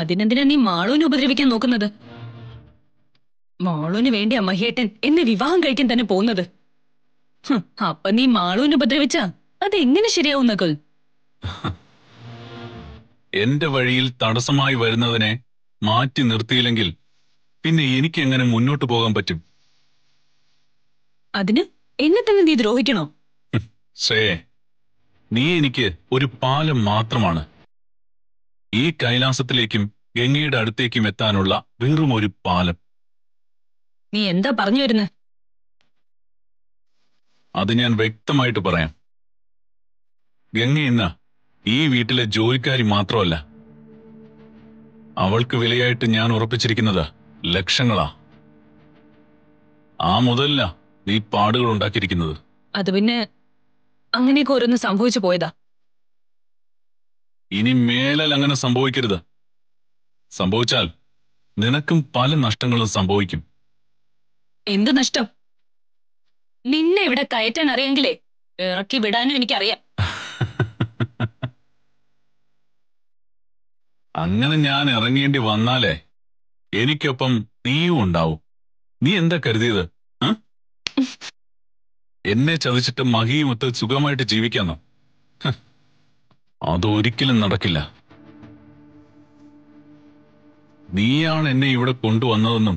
അതിനെന്തിനാ നീ മാളൂനെ ഉപദ്രവിക്കാൻ നോക്കുന്നത് മാളൂന് വേണ്ടി അമ്മഹിയേട്ടൻ എന്നെ വിവാഹം കഴിക്കാൻ തന്നെ പോകുന്നത് അപ്പൊ നീ മാളൂന് ഉപദ്രവിച്ച അത് എങ്ങനെ ശരിയാവുന്ന നകുൽ എന്റെ വഴിയിൽ തടസ്സമായി വരുന്നതിനെ മാറ്റി നിർത്തിയില്ലെങ്കിൽ പിന്നെ എനിക്ക് എങ്ങനെ മുന്നോട്ട് പോകാൻ പറ്റും അതിന് എന്നെ തന്നെ നീ ദ്രോഹിക്കണോ സേ നീ എനിക്ക് ഒരു പാലം മാത്രമാണ് ഈ കൈലാസത്തിലേക്കും ഗംഗയുടെ അടുത്തേക്കും എത്താനുള്ള ഒരു പാലം നീ എന്താ പറഞ്ഞു വരുന്നത് അത് ഞാൻ വ്യക്തമായിട്ട് പറയാം ഗംഗ എന്ന ഈ വീട്ടിലെ ജോലിക്കാരി മാത്രമല്ല അവൾക്ക് വിലയായിട്ട് ഞാൻ ഉറപ്പിച്ചിരിക്കുന്നത് ലക്ഷങ്ങളാ ആ മുതല്ല നീ പാടുകൾ ഉണ്ടാക്കിയിരിക്കുന്നത് അത് പിന്നെ അങ്ങനെയൊക്കെ ഓരോന്ന് സംഭവിച്ചു പോയതാ ഇനി മേലാൽ അങ്ങനെ സംഭവിക്കരുത് സംഭവിച്ചാൽ നിനക്കും പല നഷ്ടങ്ങളും സംഭവിക്കും എന്ത് നഷ്ടം നിന്നെ ഇവിടെ കയറ്റാൻ അറിയെങ്കിലേ ഇറക്കി വിടാനും എനിക്കറിയാം അങ്ങനെ ഞാൻ ഇറങ്ങേണ്ടി വന്നാലേ എനിക്കൊപ്പം നീയും ഉണ്ടാവും നീ എന്താ കരുതിയത് എന്നെ ചതിച്ചിട്ട് മഹിയുമൊത്ത് സുഖമായിട്ട് ജീവിക്കാന്നോ അതൊരിക്കലും നടക്കില്ല നീയാണ് എന്നെ ഇവിടെ കൊണ്ടുവന്നതെന്നും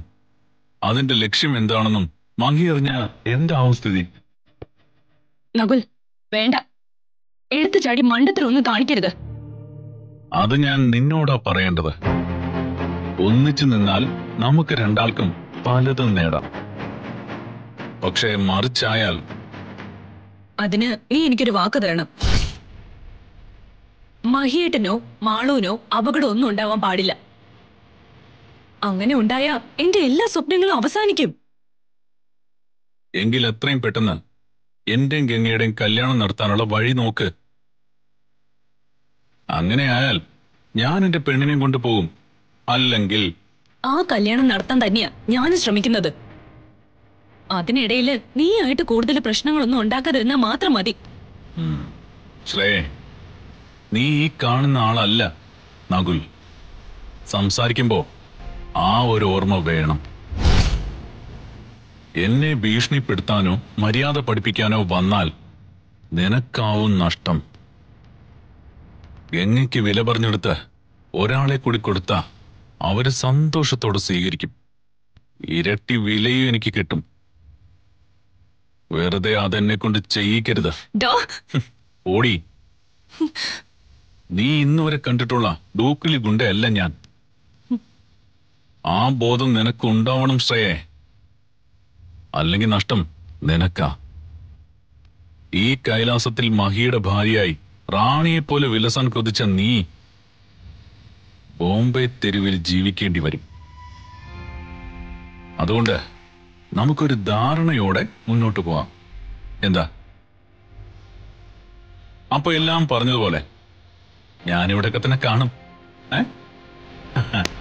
അതിന്റെ ലക്ഷ്യം എന്താണെന്നും മങ്കി അറിഞ്ഞ എന്താവും സ്ഥിതി നകുൽ വേണ്ട എടുത്തു ചാടി മണ്ടത്തിലൊന്നും കാണിക്കരുത് അത് ഞാൻ നിന്നോടാ പറയേണ്ടത് ഒന്നിച്ചു നിന്നാൽ നമുക്ക് രണ്ടാൾക്കും പലതും നേടാം പക്ഷെ മറിച്ചായാൽ അതിന് നീ എനിക്കൊരു വാക്ക് തരണം മഹിയേട്ടനോ മാളൂനോ അപകടമൊന്നും ഉണ്ടാവാൻ പാടില്ല അങ്ങനെ ഉണ്ടായ എന്റെ എല്ലാ സ്വപ്നങ്ങളും അവസാനിക്കും എങ്കിൽ എത്രയും പെട്ടെന്ന് എന്റെയും ഗംഗയുടെയും കല്യാണം നടത്താനുള്ള വഴി നോക്ക് അങ്ങനെ ആയാൽ ഞാൻ എന്റെ പെണ്ണിനെയും കൊണ്ടുപോകും അല്ലെങ്കിൽ ആ കല്യാണം നടത്താൻ തന്നെയാ ഞാൻ ശ്രമിക്കുന്നത് അതിനിടയിൽ നീ ആയിട്ട് കൂടുതൽ പ്രശ്നങ്ങളൊന്നും ഉണ്ടാക്കാതിരുന്നാ മാത്രം മതി ശ്രേ നീ ഈ കാണുന്ന ആളല്ല നകുൽ സംസാരിക്കുമ്പോ ആ ഒരു ഓർമ്മ വേണം എന്നെ ഭീഷണിപ്പെടുത്താനോ മര്യാദ പഠിപ്പിക്കാനോ വന്നാൽ നിനക്കാവും നഷ്ടം ഗംഗയ്ക്ക് വില പറഞ്ഞെടുത്ത് ഒരാളെ കൂടി കൊടുത്ത അവര് സന്തോഷത്തോടെ സ്വീകരിക്കും ഇരട്ടി വിലയും എനിക്ക് കിട്ടും വെറുതെ അതെന്നെ കൊണ്ട് ചെയ്യിക്കരുത് ഓടി നീ ഇന്നുവരെ കണ്ടിട്ടുള്ള ഡൂക്കിലി ഗുണ്ടയല്ല ഞാൻ ആ ബോധം നിനക്കുണ്ടാവണം ശ്രേയെ അല്ലെങ്കിൽ നഷ്ടം നിനക്കാ ഈ കൈലാസത്തിൽ മഹിയുടെ ഭാര്യയായി റാണിയെപ്പോലെ വിലസാൻ കൊതിച്ച നീ ബോംബെ തെരുവിൽ ജീവിക്കേണ്ടി വരും അതുകൊണ്ട് നമുക്കൊരു ധാരണയോടെ മുന്നോട്ട് പോവാം എന്താ അപ്പൊ എല്ലാം പറഞ്ഞതുപോലെ ഞാനിവിടെയൊക്കെ തന്നെ കാണും ഏ